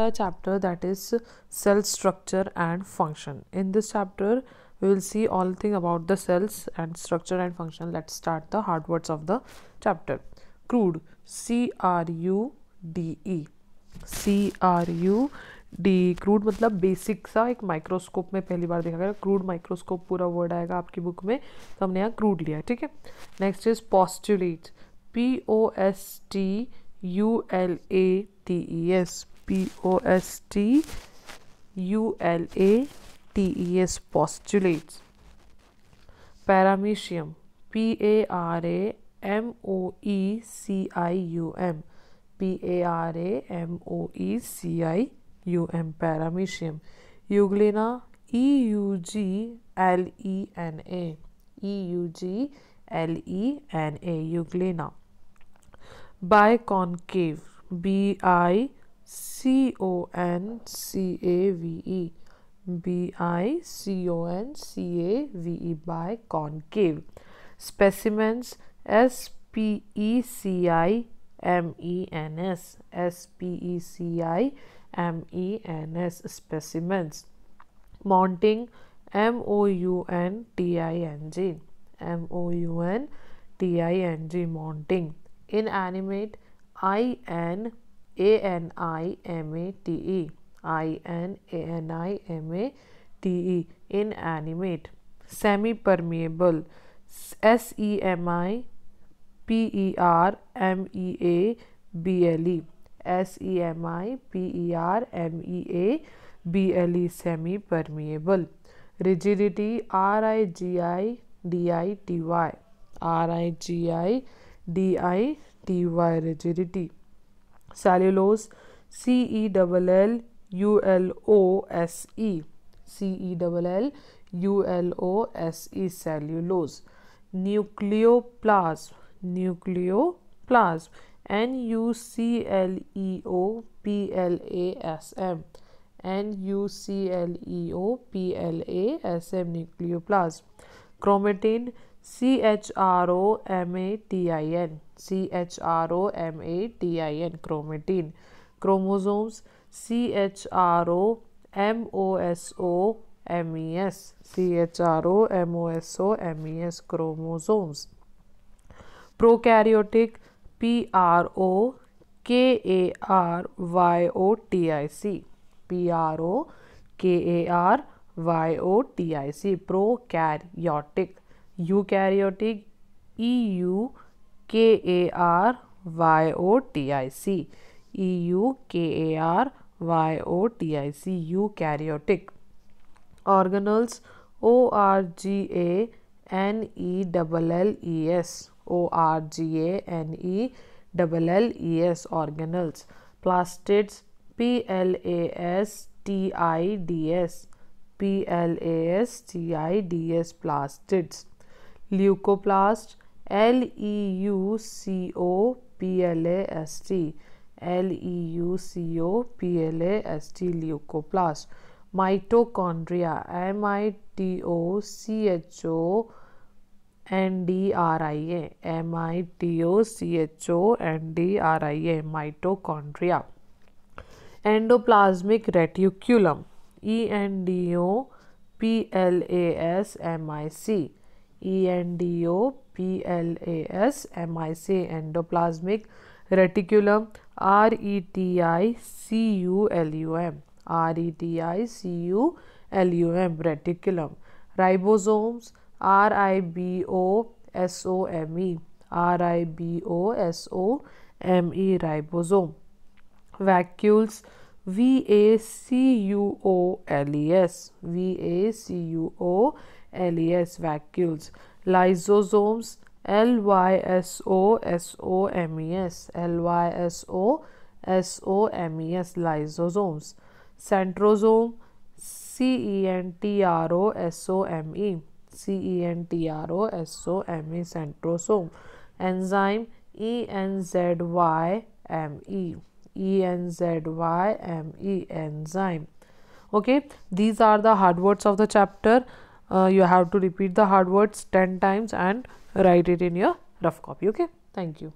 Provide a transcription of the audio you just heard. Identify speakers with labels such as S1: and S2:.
S1: Chapter chapter that is cell structure and function. In this chapter, we will see all thing about the cells and structure and function. Let's start the hard words of the chapter. Crude C R U D E C R U D crude मतलब basic सा एक microscope में पहली बार देखा गया crude microscope पूरा word आएगा आपकी बुक में तो हमने यहाँ क्रूड लिया ठीक है next is postulate P O S T U L A T E S P O S T U L A T E S postulates. Paramecium P A R A M O E C I U M P A R A M O E C I U M paramecium Euglena E U G L E N A E U G L E N A Euglena biconcave B I C O N C A V E B I C O N C A V E by concave specimens S P E C I M E N S S P E C I M E N S specimens mounting M O U N T I N G M O U N T I N G mounting inanimate I N a N I M A T E. I N A N I M A T E. Inanimate. Semi permeable. S E M I P E R M E A B L E. S E M I P E R M E A B L E. Semi permeable. Rigidity R I G I D I T Y. R I G I D I T Y rigidity cellulose C E L L U L O S E C E L L U L O S E cellulose nucleoplasm nucleoplasm N U C L E O P L A S M N U C L E O P L A S M nucleoplasm chromatin C H R O M A T I N C H R O M A T I N chromatin chromosomes C H R O M O S O M E S C H R O M O S O M E S chromosomes prokaryotic P R O K A R Y O T I C P R O K A R Y O T I C pro prokaryotic eukaryotic E U K A R Y O T I C E U K A R Y O T I C eukaryotic organelles O R G A N E double L E S O R G A N E double L E S organelles plastids P L A S T I D S P L A S T I D S plastids leucoplast L E U C O P L A S T L E U C O P L A S T leucoplast mitochondria M I T O C H O N D R I A M I T O C H O N D R I A mitochondria endoplasmic reticulum E N D O P L A S M I C endoplasmic endoplasmic reticulum reticulatum reticulum ribosomes ribosome ribosome ribosome vacuoles vacuoles vacuoles LES vacuoles. Lysosomes L Y S O S O M E S L Y S O S O M E S lysosomes. Centrosome C E N T R O S O M E C E N T R O S O M E centrosome. Enzyme E N Z Y M E E N Z Y M E enzyme. Okay, these are the hard words of the chapter uh, you have to repeat the hard words 10 times and write it in your rough copy okay thank you